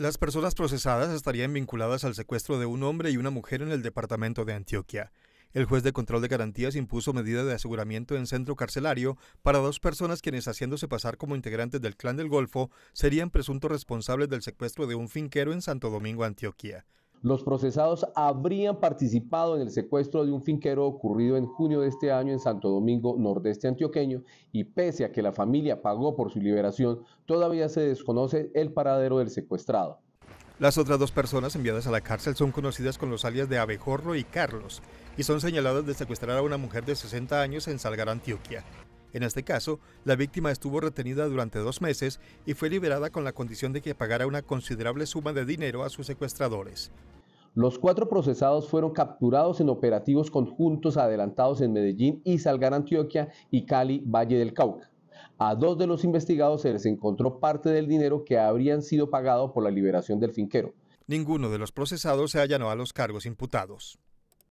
Las personas procesadas estarían vinculadas al secuestro de un hombre y una mujer en el departamento de Antioquia. El juez de control de garantías impuso medida de aseguramiento en centro carcelario para dos personas quienes, haciéndose pasar como integrantes del Clan del Golfo, serían presuntos responsables del secuestro de un finquero en Santo Domingo, Antioquia. Los procesados habrían participado en el secuestro de un finquero ocurrido en junio de este año en Santo Domingo Nordeste Antioqueño y pese a que la familia pagó por su liberación, todavía se desconoce el paradero del secuestrado. Las otras dos personas enviadas a la cárcel son conocidas con los alias de Abejorro y Carlos y son señaladas de secuestrar a una mujer de 60 años en Salgar, Antioquia. En este caso, la víctima estuvo retenida durante dos meses y fue liberada con la condición de que pagara una considerable suma de dinero a sus secuestradores. Los cuatro procesados fueron capturados en operativos conjuntos adelantados en Medellín y Salgar, Antioquia y Cali, Valle del Cauca. A dos de los investigados se les encontró parte del dinero que habrían sido pagado por la liberación del finquero. Ninguno de los procesados se allanó a los cargos imputados.